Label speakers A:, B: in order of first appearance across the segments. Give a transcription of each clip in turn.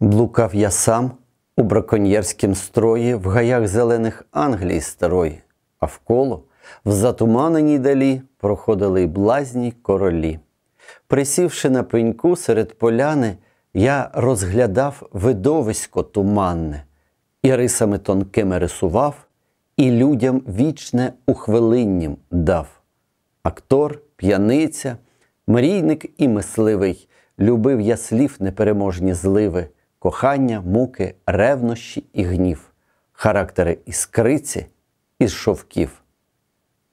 A: Блукав я сам у браконьєрськім строї в гаях зелених Англії старої, а вколо в затуманеній далі проходили й блазні королі. Присівши на пеньку серед поляни, я розглядав видовисько туманне, і рисами тонкими рисував, і людям вічне ухвилиннім дав. Актор, п'яниця, мрійник і мисливий, любив я слів непереможні зливи кохання, муки, ревнощі і гнів, характери іскриці і шовків.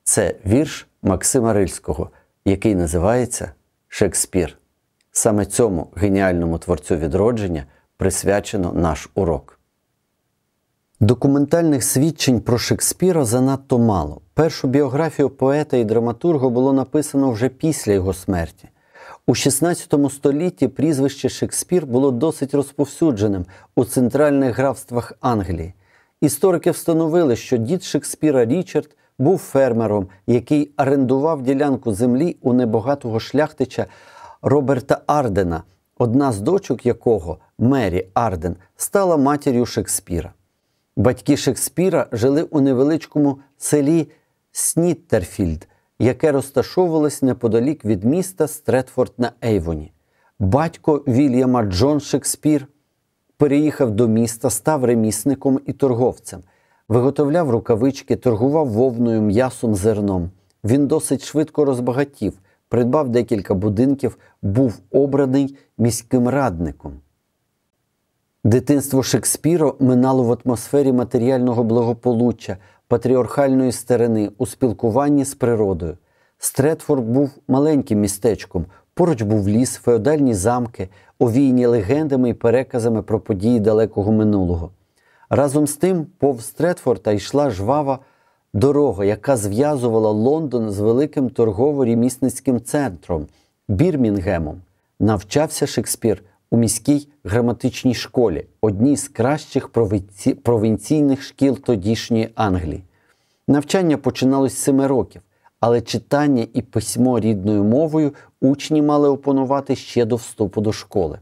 A: Це вірш Максима Рильського, який називається Шекспір. Саме цьому геніальному творцю відродження присвячено наш урок. Документальних свідчень про Шекспіра занадто мало. Першу біографію поета і драматурга було написано вже після його смерті. У 16 столітті прізвище Шекспір було досить розповсюдженим у центральних графствах Англії. Історики встановили, що дід Шекспіра Річард був фермером, який орендував ділянку землі у небагатого шляхтича Роберта Ардена, одна з дочок якого Мері Арден стала матір'ю Шекспіра. Батьки Шекспіра жили у невеличкому селі Сніттерфільд яке розташовувалось неподалік від міста Стретфорд на Ейвоні. Батько Вільяма Джон Шекспір переїхав до міста, став ремісником і торговцем, виготовляв рукавички, торгував вовною м'ясом зерном. Він досить швидко розбагатів, придбав декілька будинків, був обраний міським радником. Дитинство Шекспіра минало в атмосфері матеріального благополуччя патріархальної старини у спілкуванні з природою. Стретфорд був маленьким містечком, поруч був ліс, феодальні замки, овійні легендами і переказами про події далекого минулого. Разом з тим, пов Стретфорда йшла жвава дорога, яка зв'язувала Лондон з великим торгово-рімісницьким центром Бірмінгемом. Навчався Шекспір у міській граматичній школі, одній з кращих провінційних шкіл тодішньої Англії. Навчання починалось з семи років, але читання і письмо рідною мовою учні мали опанувати ще до вступу до школи.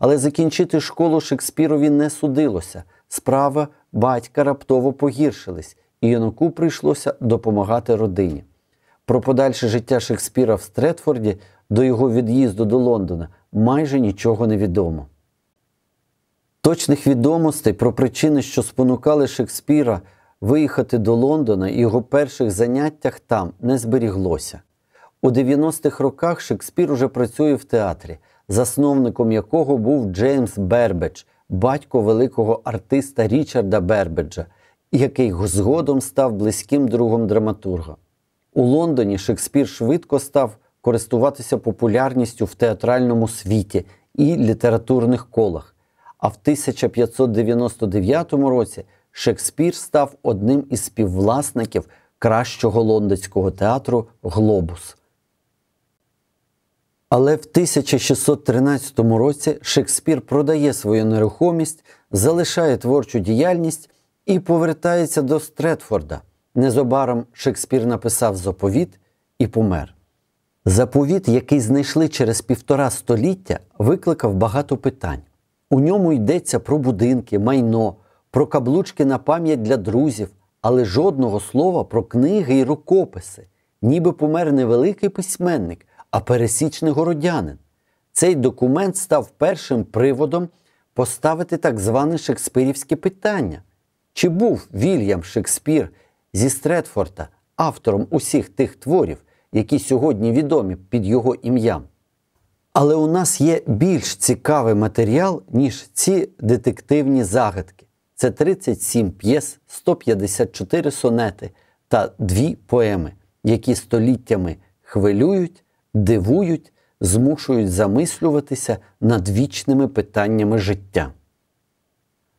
A: Але закінчити школу Шекспірові не судилося. Справа батька раптово погіршились, і юнаку прийшлося допомагати родині. Про подальше життя Шекспіра в Стретфорді до його від'їзду до Лондона майже нічого не відомо. Точних відомостей про причини, що спонукали Шекспіра виїхати до Лондона і його перших заняттях там не зберіглося. У 90-х роках Шекспір уже працює в театрі, засновником якого був Джеймс Бербедж, батько великого артиста Річарда Бербеджа, який згодом став близьким другом драматурга. У Лондоні Шекспір швидко став користуватися популярністю в театральному світі і літературних колах. А в 1599 році Шекспір став одним із співвласників кращого лондонського театру Глобус. Але в 1613 році Шекспір продає свою нерухомість, залишає творчу діяльність і повертається до Стретфорда. Незабаром Шекспір написав заповіт і помер. Заповіт, який знайшли через півтора століття, викликав багато питань. У ньому йдеться про будинки, майно, про каблучки на пам'ять для друзів, але жодного слова про книги і рукописи, ніби помер не великий письменник, а пересічний городянин. Цей документ став першим приводом поставити так зване шекспірівське питання. Чи був Вільям Шекспір зі Стретфорда автором усіх тих творів, які сьогодні відомі під його ім'ям. Але у нас є більш цікавий матеріал, ніж ці детективні загадки. Це 37 п'єс, 154 сонети та дві поеми, які століттями хвилюють, дивують, змушують замислюватися над вічними питаннями життя.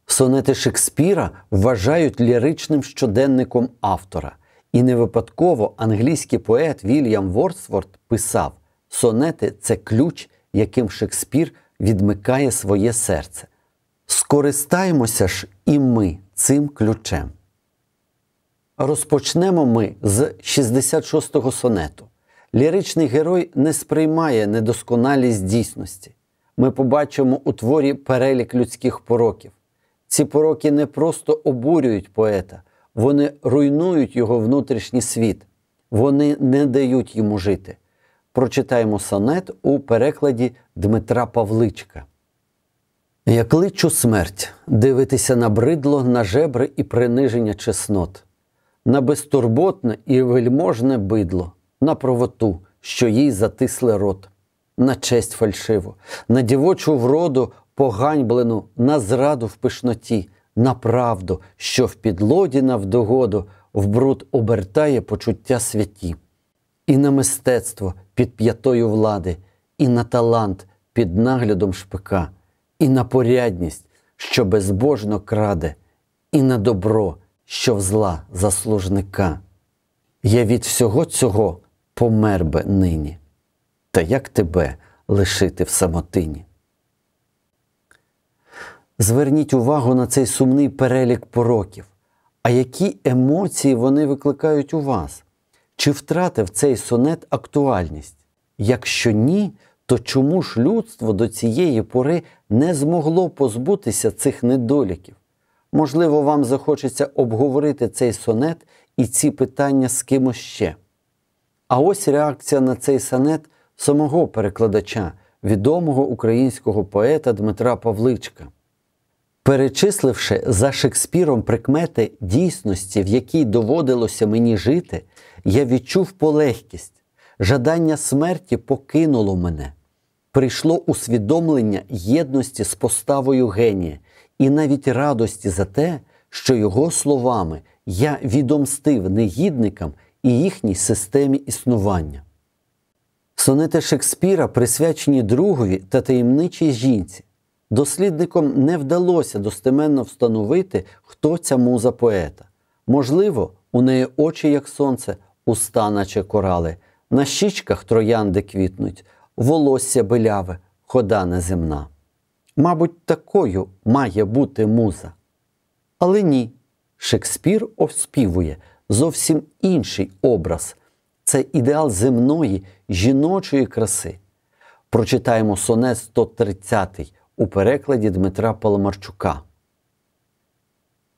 A: Сонети Шекспіра вважають ліричним щоденником автора. І не випадково англійський поет Вільям Вордсворт писав: сонети це ключ, яким Шекспір відмикає своє серце. Скористаємося ж і ми цим ключем. Розпочнемо ми з 66-го сонету. Ліричний герой не сприймає недосконалість дійсності. Ми побачимо у творі перелік людських пороків. Ці пороки не просто обурюють поета, вони руйнують його внутрішній світ, вони не дають йому жити. Прочитаємо сонет у перекладі Дмитра Павличка. Як личу смерть дивитися на бридло, на жебри і приниження чеснот, на безтурботне і вельможне бидло, на правоту, що їй затисли рот, на честь фальшиву, на дівочу вроду поганьблену, на зраду в пишноті, на правду, що в підлоді навдогоду в бруд обертає почуття святі, і на мистецтво під п'ятою влади, і на талант під наглядом шпика, і на порядність, що безбожно краде, і на добро, що в зла заслужника. Я від всього цього помер би нині, та як тебе лишити в самотині? Зверніть увагу на цей сумний перелік пороків. А які емоції вони викликають у вас? Чи втратив цей сонет актуальність? Якщо ні, то чому ж людство до цієї пори не змогло позбутися цих недоліків? Можливо, вам захочеться обговорити цей сонет і ці питання з кимось ще. А ось реакція на цей сонет самого перекладача, відомого українського поета Дмитра Павличка. Перечисливши за Шекспіром прикмети дійсності, в якій доводилося мені жити, я відчув полегкість, жадання смерті покинуло мене. Прийшло усвідомлення єдності з поставою генія і навіть радості за те, що його словами я відомстив негідникам і їхній системі існування. Сонети Шекспіра присвячені другові та таємничій жінці. Дослідникам не вдалося достеменно встановити, хто ця муза поета. Можливо, у неї очі, як сонце, уста, наче корали, на щічках троянди квітнуть, волосся биляве, хода неземна. Мабуть, такою має бути муза. Але ні, Шекспір оспівує зовсім інший образ це ідеал земної жіночої краси. Прочитаємо сонет 130 у перекладі Дмитра Паламарчука.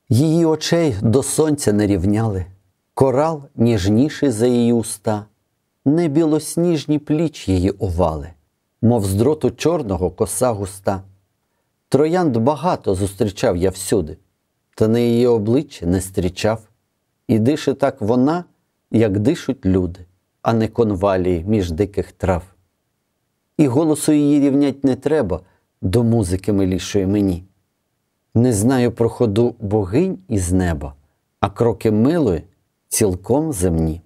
A: Її очей до сонця не рівняли, корал ніжніший за її уста, не білосніжні пліч її овали, мов з дроту чорного коса густа. Троянд багато зустрічав я всюди, та на її обличчя не зустрічав. І дише так вона, як дишуть люди, а не конвалії між диких трав. І голосу її рівнять не треба, до музики милішої мені. Не знаю про ходу богинь із неба, а кроки милої цілком земні.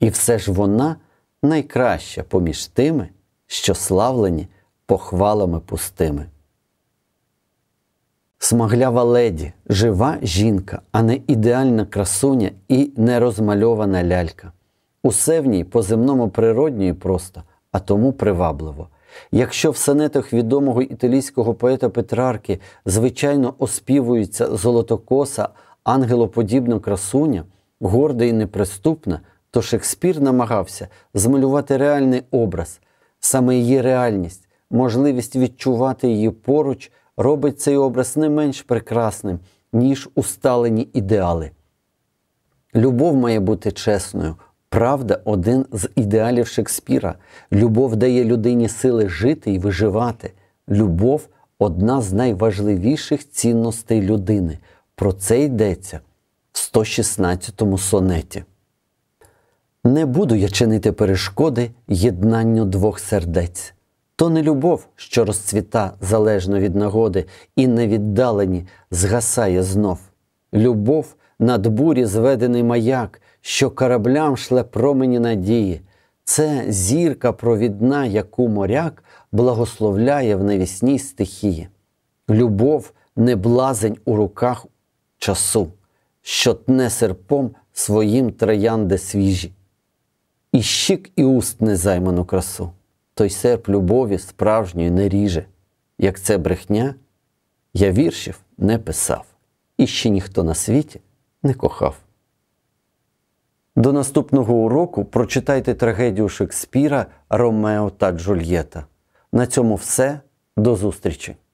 A: І все ж вона найкраща поміж тими, що славлені похвалами пустими. Смаглява леді, жива жінка, а не ідеальна красуня і нерозмальована лялька. Усе в ній по земному природньо і просто, а тому привабливо. Якщо в сонетах відомого італійського поета Петрарки звичайно оспівується золотокоса, ангелоподібна красуня, горда і неприступна, то Шекспір намагався змалювати реальний образ, саме її реальність, можливість відчувати її поруч, робить цей образ не менш прекрасним, ніж усталені ідеали. Любов має бути чесною. Правда, один з ідеалів Шекспіра. Любов дає людині сили жити і виживати. Любов одна з найважливіших цінностей людини. Про це йдеться в 116 сонеті. Не буду я чинити перешкоди єднанню двох сердець. То не любов, що розцвіта залежно від нагоди, і на віддалені згасає знов. Любов над бурі зведений маяк, що кораблям шле промені надії. Це зірка провідна, яку моряк благословляє в невісній стихії. Любов не блазень у руках часу, що тне серпом своїм троянди свіжі. І щік і уст незайману красу, той серп любові справжньої не ріже. Як це брехня, я віршів не писав, і ще ніхто на світі не кохав. До наступного уроку прочитайте трагедію Шекспіра Ромео та Джульєта. На цьому все. До зустрічі!